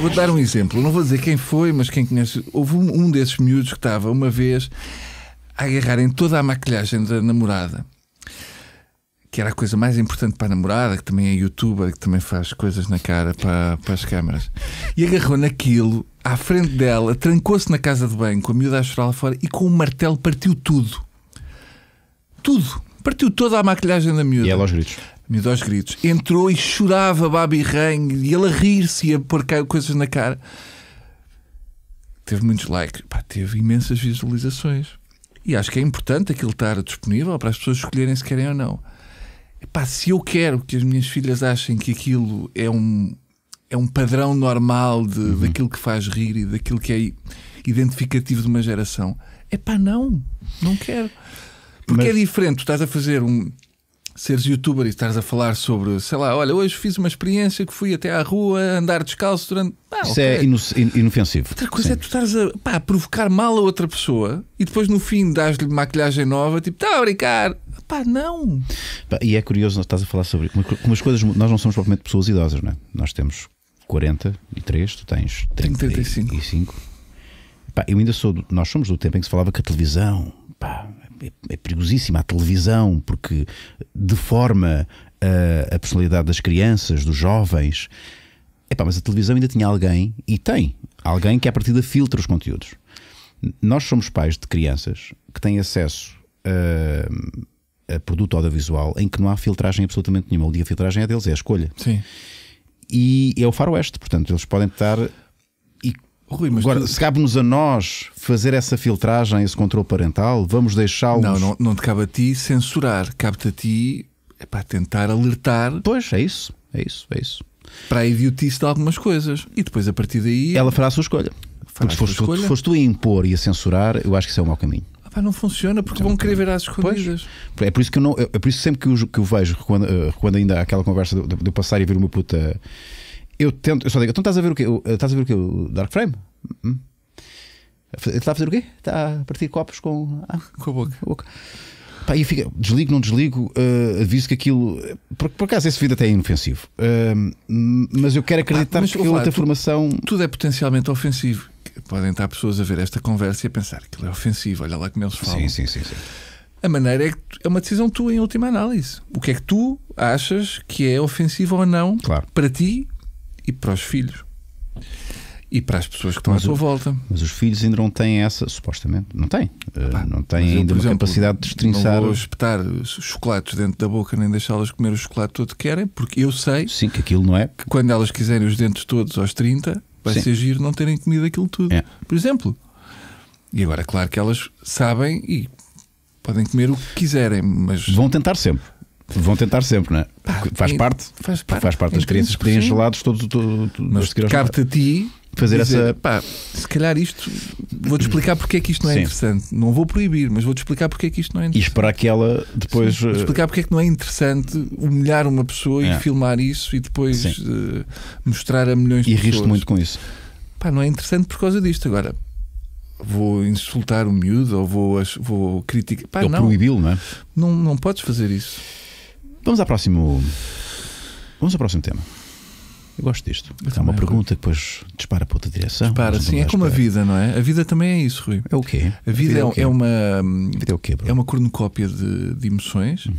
Vou dar um exemplo. Não vou dizer quem foi, mas quem conhece. Houve um, um desses miúdos que estava uma vez a agarrarem toda a maquilhagem da namorada que era a coisa mais importante para a namorada, que também é youtuber, que também faz coisas na cara para, para as câmaras. E agarrou naquilo, à frente dela, trancou-se na casa de banho, com a miúda a chorar lá fora e com um martelo partiu tudo. Tudo. Partiu toda a maquilhagem da miúda. E ela aos gritos meus aos gritos, entrou e chorava, babirranho, e ele a rir-se e a pôr coisas na cara. Teve muitos likes, Pá, teve imensas visualizações. E acho que é importante aquilo estar disponível para as pessoas escolherem se querem ou não. se eu quero que as minhas filhas achem que aquilo é um, é um padrão normal de, uhum. daquilo que faz rir e daquilo que é identificativo de uma geração, é pá, não, não quero. Porque Mas... é diferente, tu estás a fazer um, seres youtuber e estás a falar sobre, sei lá, olha, hoje fiz uma experiência que fui até à rua andar descalço durante. Ah, Isso okay. é inofensivo. Outra coisa é Sim. é tu estás a, pá, provocar mal a outra pessoa e depois no fim dás-lhe maquilhagem nova, tipo, está a brincar. Pá, não. E é curioso, estás a falar sobre umas coisas. Nós não somos propriamente pessoas idosas, não é? Nós temos 43, tu tens 35. Pá, eu ainda sou. Do, nós somos do tempo em que se falava que a televisão. Pá, é, é perigosíssima a televisão, porque deforma a, eh, a personalidade das crianças, dos jovens. Epá, mas a televisão ainda tinha alguém, e tem, alguém que a partir da filtra os conteúdos. Nós somos pais de crianças que têm acesso a, eh, a produto audiovisual em que não há filtragem absolutamente nenhuma. O dia de filtragem é deles, é a escolha. Sim. E é o faroeste, portanto, eles podem estar Rui, Agora, tu... se cabe-nos a nós fazer essa filtragem, esse controle parental, vamos deixá-los. Não, não, não te cabe a ti censurar, cabe-te a ti é para tentar alertar. Pois, é isso, é isso, é isso. Para a idiotice de algumas coisas. E depois, a partir daí. Ela fará a sua escolha. Porque se foste, escolha. foste tu a impor e a censurar, eu acho que isso é o mau caminho. Ah, pá, não funciona porque então, vão querer ver as escondidas. Pois, é por isso que eu não, é por isso sempre que eu, que eu vejo, quando, eh, quando ainda há aquela conversa de, de, de eu passar e ver uma puta eu tento, eu só digo, então estás a ver o quê? Eh, estás a ver o quê? O Dark Frame? Hum? Está a fazer o quê? Está a partir copos com, ah, com a boca. A boca. Pá, e fica, desligo, não desligo, uh, aviso que aquilo. Por, por acaso, esse vídeo até é inofensivo. Uh, mas eu quero acreditar ah, mas, que outra falar, formação. Tudo, tudo é potencialmente ofensivo. Podem estar pessoas a ver esta conversa e a pensar que ele é ofensivo, olha lá como eles falam. Sim, sim, sim. sim. A maneira é que é uma decisão tua em última análise. O que é que tu achas que é ofensivo ou não claro. para ti e para os filhos e para as pessoas que estão mas à sua volta. Mas os filhos ainda não têm essa, supostamente, não têm. Ah, não têm ainda uma exemplo, capacidade de destrinçar. Não vou espetar chocolates dentro da boca nem deixá-las comer o chocolate todo que querem, porque eu sei Sim, que aquilo não é. Que quando elas quiserem os dentes todos aos 30, vai Sim. ser giro não terem comido aquilo tudo. É. Por exemplo. E agora, claro que elas sabem e podem comer o que quiserem, mas. Vão tentar sempre. Vão tentar sempre, não é? Pá, faz, parte, faz parte. Faz parte das crianças que têm gelados todos, os todos cabe-te a ti fazer dizer, essa. Pá, se calhar isto. Vou-te explicar porque é que isto não é Sim. interessante. Não vou proibir, mas vou-te explicar porque é que isto não é interessante. E esperar que ela depois. Sim, eh, explicar porque é que não é interessante humilhar uma pessoa é. e filmar isso e depois uh, mostrar a milhões de pessoas. E riste muito com isso. Pá, não é interessante por causa disto. Agora, vou insultar o miúdo ou vou, vou criticar. Ele proibiu, não é? Não, não podes fazer isso. Vamos ao próximo. Vamos ao próximo tema. Eu gosto disto. É uma pergunta que depois dispara para outra direção. Dispara, sim. É como a vida, não é? A vida também é isso, Rui. É o quê? A vida, a vida é, é, quê? é, uma. É, quê, é, uma cornucópia de, de emoções uhum.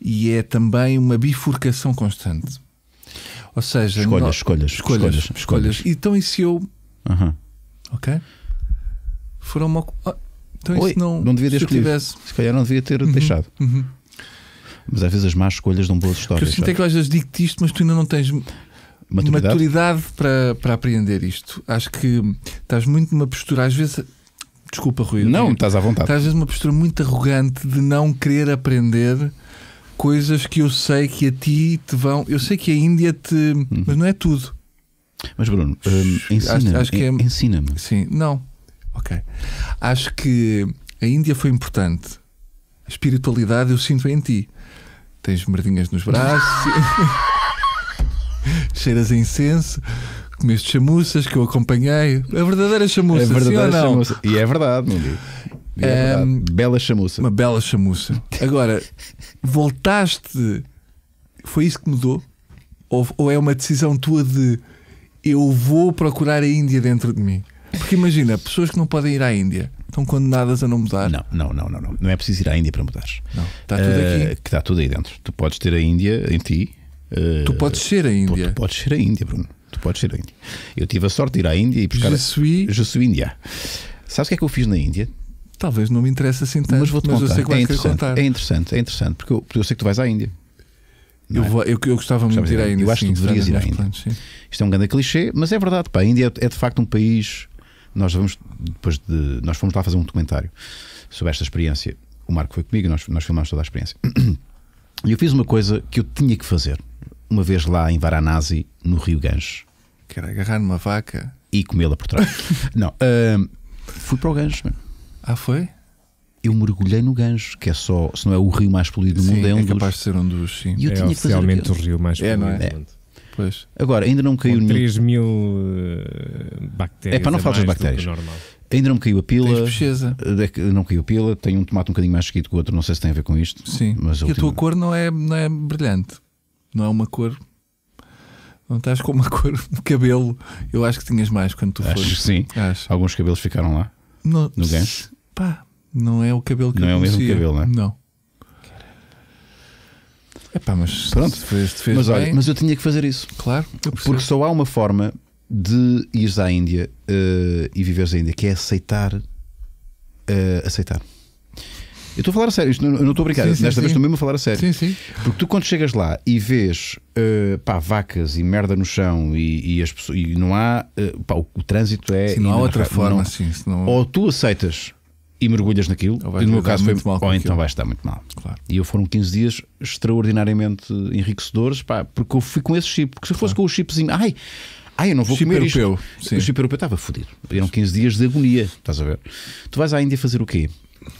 e é também uma bifurcação constante. Ou seja, escolhas, no... escolhas, escolhas, escolhas, escolhas. Então, e se eu. Uhum. Ok? Foram uma. Ah, então, Oi, e se não. Não devia ter se, tivesse... se calhar não devia ter uhum. deixado. Uhum mas às vezes as más escolhas dão boas histórias. Porque eu sinto é que às vezes digo-te isto, mas tu ainda não tens maturidade, maturidade para, para aprender isto. Acho que estás muito numa postura, às vezes. Desculpa, Rui. Não, digo, estás à vontade. Estás às vezes numa postura muito arrogante de não querer aprender coisas que eu sei que a ti te vão. Eu sei que a Índia te. Uhum. Mas não é tudo. Mas Bruno, hum, ensina-me. Acho, que é... Ensina-me. Sim, não. Ok. Acho que a Índia foi importante espiritualidade eu sinto em ti. Tens merdinhas nos braços, cheiras a incenso, comeste chamuças que eu acompanhei. A é verdadeira chamuça, a é verdadeira sim chamuça. E é verdade, meu amigo. E é um, verdade. bela chamuça. Uma bela chamuça. Agora, voltaste. Foi isso que mudou? Ou, ou é uma decisão tua de eu vou procurar a Índia dentro de mim? Porque imagina, pessoas que não podem ir à Índia estão condenadas a não mudar? Não, não, não, não. Não, não é preciso ir à Índia para mudar. Não, está tudo uh, aqui. Que está tudo aí dentro. Tu podes ter a Índia em ti. Uh, tu podes ser a Índia. Tu podes ser a Índia, Bruno. Tu podes ser a Índia. Eu tive a sorte de ir à Índia e buscar. Je suis. já Je suis Índia. Sabes o que é que eu fiz na Índia? Talvez não me interessa assim tanto. Mas vou-te contar. É interessante, contar. é interessante, é interessante, porque eu, porque eu sei que tu vais à Índia. É? Eu, vou, eu, eu, gostava muito de ir à Índia. Eu acho sim, que deverias ir à Índia. Isto é um grande clichê, mas é verdade. Pá, a Índia é de facto um país nós vamos, depois de. Nós fomos lá fazer um documentário sobre esta experiência. O Marco foi comigo, nós, nós filmámos toda a experiência. E eu fiz uma coisa que eu tinha que fazer, uma vez lá em Varanasi, no Rio Ganges. Que era agarrar numa vaca e comê-la por trás. Não, uh, fui para o Ganges. Mano. Ah, foi? eu mergulhei no Ganges, que é só, se não é o rio mais poluído do mundo, é um é capaz dos... de ser um dos. Sim. E eu é tinha oficialmente que fazer... o rio mais poluído é, é? do é. mundo. Pois. Agora, ainda não caiu Com 3 mil eh, bactérias. É para não falar das bactérias. Ainda não me caiu a pila. Eh, não caiu a pila. Tenho um tomate um bocadinho mais esquisito que o outro. Não sei se tem a ver com isto. Sim. Mas e a, última... a tua cor não é, não é brilhante. Não é uma cor. Não estás com uma cor de cabelo. Eu acho que tinhas mais quando tu Acho fores. Sim. Acho. Alguns cabelos ficaram lá. No, no gancho. Pá, não é o cabelo que não eu Não é o mesmo cabelo, não é? Não. Epá, mas pronto, fez, fez mas, olha, mas eu tinha que fazer isso. Claro. Porque só há uma forma de ires à Índia uh, e viveres à Índia, que é aceitar. Uh, aceitar. Eu estou a falar a sério, isto, eu não estou a brincar, nesta desta vez estou mesmo a falar a sério. Sim, sim. Porque tu, quando chegas lá e vês uh, pá, vacas e merda no chão e, e as pessoas, e não há. Uh, pá, o, o, trânsito é. Sim, não há outra forma, não, Ou tu aceitas e mergulhas naquilo. E no meu caso foi mal. Ou então vai estar muito mal. Claro. E eu foram 15 dias extraordinariamente enriquecedores, pá, porque eu fui com esse chip. Porque se eu fosse claro. com o chipzinho, ai, ai, eu não vou chip comer europeu, isto. Sim. O chip europeu estava fodido. Eram 15 dias de agonia, estás a ver? Tu vais à Índia fazer o quê?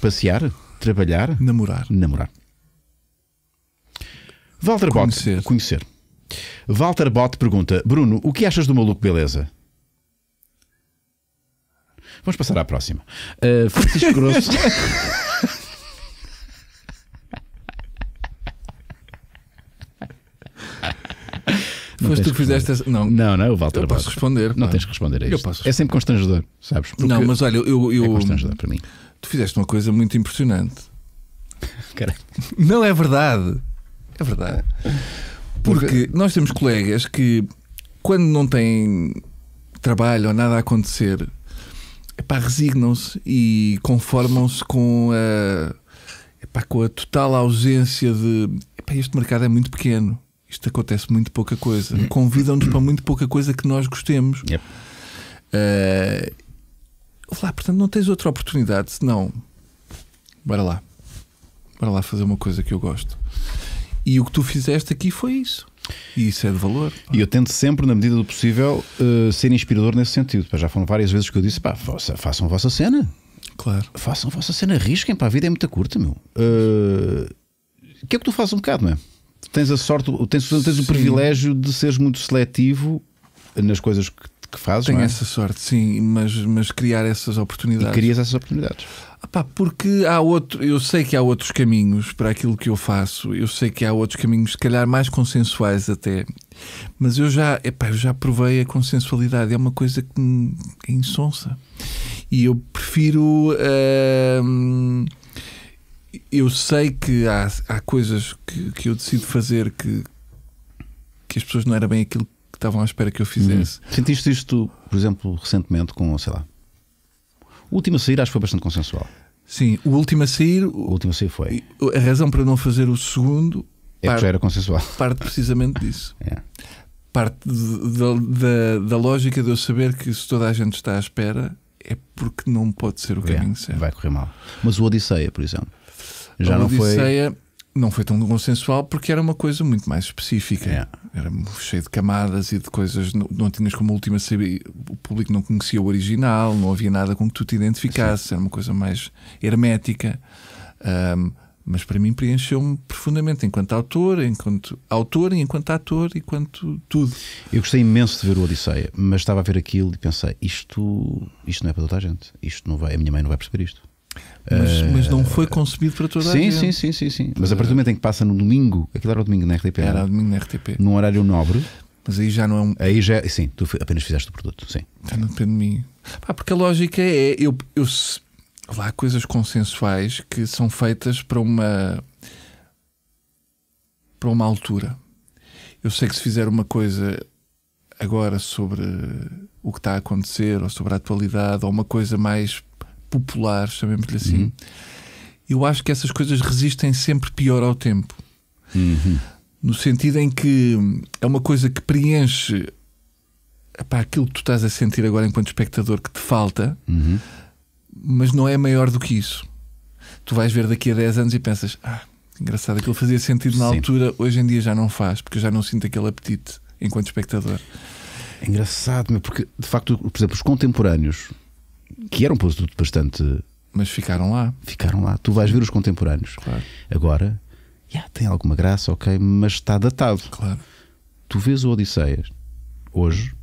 Passear? Trabalhar? Namorar. Namorar. Walter Bott. Conhecer. conhecer. Walter Bott pergunta: Bruno, o que achas do maluco beleza? Vamos passar à próxima. Uh, Francisco Grosso. Não Foste tu que fizeste essa. Não, não, não, é o Walter Eu posso responder. Não tens que responder a isto. Eu posso. É sempre constrangedor, sabes? Porque não, mas olha, eu, é eu. É constrangedor para mim. Tu fizeste uma coisa muito impressionante. Caramba. Não é verdade. É verdade. Porque, Porque nós temos colegas que, quando não têm trabalho ou nada a acontecer, epá, resignam-se e conformam-se com a, epá, com a total ausência de epá, este mercado é muito pequeno, isto acontece muito pouca coisa. Uhum. Convidam-nos para muito pouca coisa que nós gostemos. Yep. Uh, ah, lá, portanto, não tens outra oportunidade senão bora lá, bora lá fazer uma coisa que eu gosto. E o que tu fizeste aqui foi isso. E isso é de valor. E eu tento sempre, na medida do possível, uh, ser inspirador nesse sentido. Já foram várias vezes que eu disse: pá, façam a vossa cena. Claro. Façam a vossa cena, arrisquem, pá, a vida é muito curta, meu. Uh, que é que tu fazes um bocado, não é? Tens a sorte, tens, tens o privilégio de seres muito seletivo nas coisas que, que fazes. Tenho é? essa sorte, sim, mas, mas criar essas oportunidades. E crias essas oportunidades. Ah, porque há outro, eu sei que há outros caminhos para aquilo que eu faço, eu sei que há outros caminhos, se calhar mais consensuais até, mas eu já, epá, eu já provei a consensualidade, é uma coisa que me é insonsa. E eu prefiro. eu sei que há, há coisas que, que eu decido fazer que, que as pessoas não era bem aquilo que estavam à espera que eu fizesse. Hum. Sentiste isto, por exemplo, recentemente com, sei lá, o último a sair acho que foi bastante consensual. Sim, o último a sair. O último a sair foi. A razão para não fazer o segundo. É parte, que já era consensual. Parte precisamente disso. é. Parte de, da, da lógica de eu saber que se toda a gente está à espera é porque não pode ser o é, caminho é, certo. Vai correr mal. Mas o Odisseia, por exemplo. Já não Odisseia, não foi não foi tão consensual porque era uma coisa muito mais específica. Yeah. É. Era cheio de camadas e de coisas. Não, não tinhas como última saber. O público não conhecia o original, não havia nada com que tu te identificasses. Era uma coisa mais hermética. Um, mas para mim preencheu-me profundamente enquanto autor, enquanto autor, enquanto ator e enquanto tudo. Eu gostei imenso de ver o Odisseia, mas estava a ver aquilo e pensei, isto, isto não é para toda a gente, isto não vai, a minha mãe não vai perceber isto. Mas, eh, mas, não foi concebido para toda sim, a gente. Sim, sim, sim, sim. Mas a partir do momento em que passa no domingo, aquilo era o domingo na RTP. É? Era o domingo na RTP. Num horário nobre. Mas aí já não é um. Aí já, sim, tu apenas fizeste o produto, sim. não depende de mim. Pá, porque a lógica é. Eu, eu, lá há coisas consensuais que são feitas para uma. para uma altura. Eu sei que se fizer uma coisa agora sobre o que está a acontecer, ou sobre a atualidade, ou uma coisa mais popular, chamemos-lhe assim, uhum. eu acho que essas coisas resistem sempre pior ao tempo. Uhum. No sentido em que é uma coisa que preenche epá, aquilo que tu estás a sentir agora enquanto espectador que te falta, uhum. mas não é maior do que isso. Tu vais ver daqui a 10 anos e pensas: ah, engraçado, aquilo fazia sentido na Sim. altura, hoje em dia já não faz, porque eu já não sinto aquele apetite enquanto espectador. É engraçado, porque de facto, por exemplo, os contemporâneos que era um produto bastante. Mas ficaram lá. Ficaram lá. Tu vais ver os contemporâneos. Claro. Agora, yeah, tem alguma graça, ok, mas está datado. Claro. Tu vês o Odisseias hoje,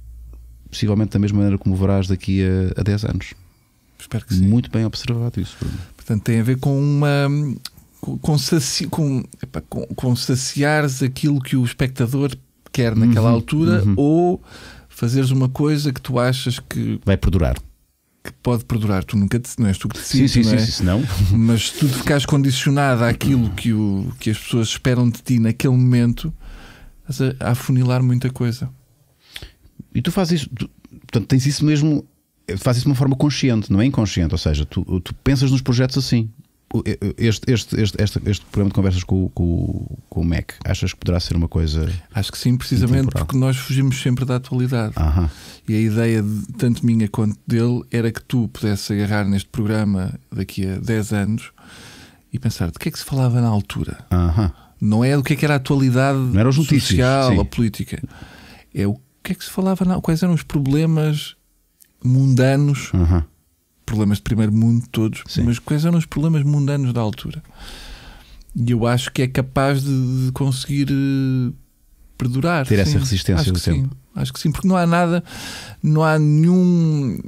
possivelmente da mesma maneira como verás daqui a, a 10 anos. Espero que sim. Muito bem observado isso. Bruno. Portanto, tem a ver com uma. Com, saci, com, epa, com, com saciares aquilo que o espectador quer naquela uhum, altura uhum. ou fazeres uma coisa que tu achas que vai perdurar que pode perdurar. Tu nunca te, não és tu que decides, sim, sim, não é? Sim, sim, não. Mas se tu ficares condicionado àquilo que, o, que as pessoas esperam de ti naquele momento, estás a afunilar muita coisa. E tu fazes isso, tu, portanto, tens isso mesmo, fazes isso de uma forma consciente, não é inconsciente. Ou seja, tu, tu pensas nos projetos assim este, este, este, este, este programa de conversas com, com, com, o Mac, achas que poderá ser uma coisa. Acho que sim, precisamente intemporal. porque nós fugimos sempre da atualidade. Aham. E a ideia, de, tanto minha quanto dele, era que tu pudesses agarrar neste programa daqui a 10 anos e pensar de que é que se falava na altura. Aham. Não é do que, é que era a atualidade Não era notícias, social, sim. a política. É o que é que se falava, na, quais eram os problemas mundanos. Aham problemas de primeiro mundo todos, Sim. mas quais eram os problemas mundanos da altura? E eu acho que é capaz de, de conseguir eh, perdurar. Ter sim. essa resistência acho do tempo. Sim. Acho que sim, porque não há nada, não há nenhum,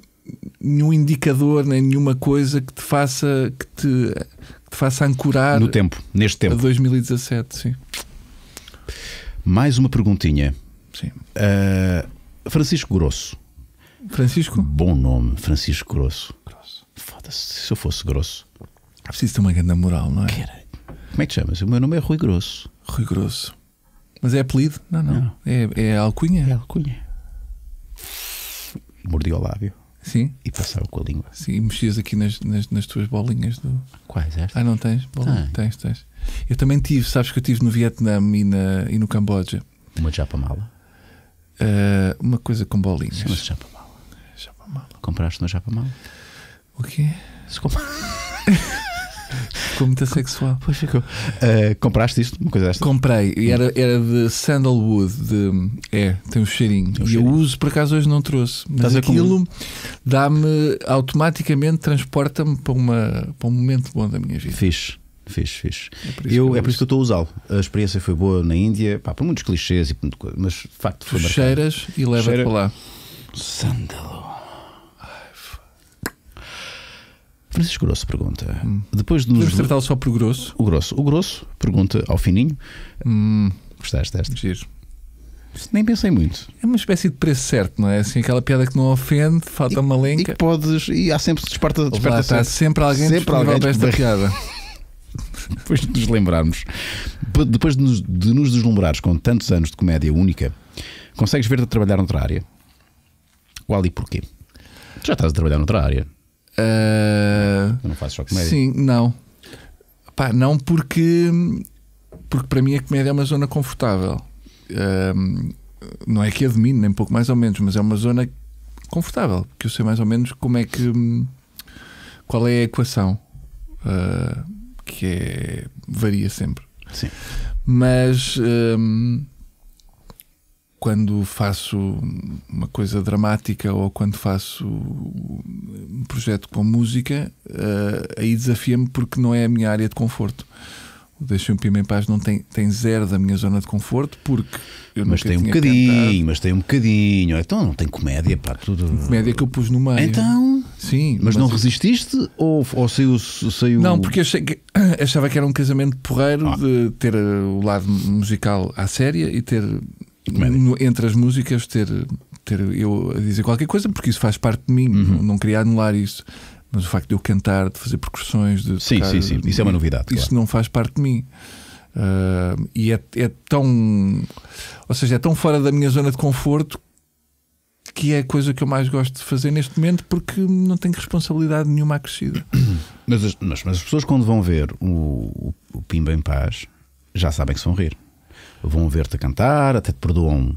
nenhum indicador, nem nenhuma coisa que te faça que te, que te faça ancorar no tempo, neste tempo. A 2017, sim. Mais uma perguntinha. Sim. Uh, Francisco Grosso. Francisco? Bom nome, Francisco Grosso. Foda-se, se eu fosse grosso. É preciso ter uma grande moral, não é? Como é que te chamas? O meu nome é Rui Grosso. Rui Grosso. Mas é apelido? Não, não. Não. É, é alcunha? É alcunha. Mordi o lábio. Sim. E passava com a língua. Sim, e mexias aqui nas, nas, nas tuas bolinhas do. Quais estas? Ah, não tens? Bolinha? Tens, tens. Eu também tive, sabes que eu tive no Vietnã e, na, e no Camboja. Uma japamala? Uh, uma coisa com bolinhas. Chama-se Japa mala Compraste na mala o quê? Desculpa. Ficou muito sexual. Pois ficou. Uh, compraste isto? Uma coisa desta? Comprei. E era, era de sandalwood. De, é, tem um cheirinho. Tem um e cheirinho. eu uso, por acaso hoje não trouxe. Mas Estás aquilo dá-me, automaticamente transporta-me para, para um momento bom da minha vida. Fixe. fiz, fiz. É por isso, que, eu é por isso que eu estou a usá-lo. A experiência foi boa na Índia, pá, por muitos clichês, e, mas de facto foi tu Cheiras e leva para lá. Sandalwood. Francisco Grosso pergunta. Hum. Depois de nos... tratá-lo só por grosso? O grosso. O grosso pergunta ao fininho. Hum. Gostaste desta? Giro. Nem pensei muito. É uma espécie de preço certo, não é? Assim, aquela piada que não ofende, falta uma lenca. E que podes, e há sempre desperta, desperta Lá, sempre. Há sempre alguém sempre alguém para esta piada. depois de nos lembrarmos, depois de nos, de nos deslumbrares com tantos anos de comédia única, consegues ver-te a trabalhar noutra área? Qual e porquê? Já estás a trabalhar noutra área. Uh, não fazes só comédia? Sim, não. Pá, não porque, porque para mim a comédia é uma zona confortável. Uh, não é que admiro, nem pouco mais ou menos, mas é uma zona confortável, porque eu sei mais ou menos como é que. qual é a equação. Uh, que é, varia sempre. Sim. Mas quando faço uma coisa dramática ou quando faço um projeto com música, uh, aí desafia-me porque não é a minha área de conforto. O Deixa-me Pima em Paz não tem, tem zero da minha zona de conforto porque eu Mas tem um bocadinho, mas tem um bocadinho. Ah, então não tem comédia, para tudo. Comédia que eu pus no meio. Então. Sim. Mas, mas não resististe ou, ou saiu, saiu. Não, porque achei que, achava que era um casamento porreiro ah. de ter eh, o lado musical à séria e ter entre as músicas ter, ter eu a dizer qualquer coisa, porque isso faz parte de mim, uhum. não queria anular isso. Mas o facto de eu cantar, de fazer percussões, de. Sim, tocar, sim, sim. Isso é uma novidade. Isso claro. não faz parte de mim. Uh, e é, é tão. Ou seja, é tão fora da minha zona de conforto que é a coisa que eu mais gosto de fazer neste momento porque não tenho responsabilidade nenhuma acrescida. Mas, mas, mas as pessoas, quando vão ver o, o Pimba em Paz, já sabem que são rir vão ver-te a cantar, até te perdoam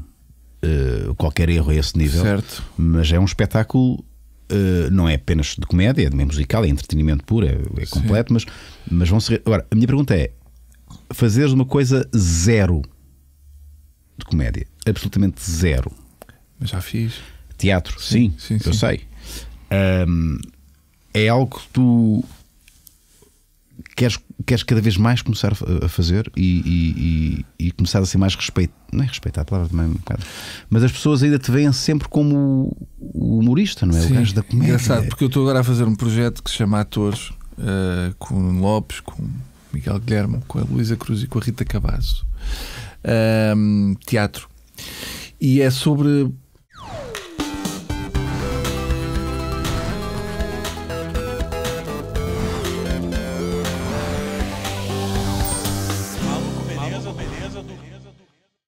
uh, qualquer erro a esse nível. Certo. Mas é um espetáculo Uh, não é apenas de comédia, é musical, é entretenimento puro, é, é completo, mas, mas vão ser. Agora, a minha pergunta é: fazeres uma coisa zero de comédia, absolutamente zero. Mas já fiz. Teatro, sim, sim, sim eu sim. sei. Um, é algo que tu queres queres cada vez mais começar a fazer e, e, e começar a ser mais respeito Não é respeitar a palavra também é um bocado. Mas as pessoas ainda te veem sempre como o humorista, não é? Sim. O gajo da comédia. Engraçado, porque eu estou agora a fazer um projeto que se chama Atores uh, com Lopes, com Miguel Guilherme, com a Luísa Cruz e com a Rita Cabasso. teatro. E é sobre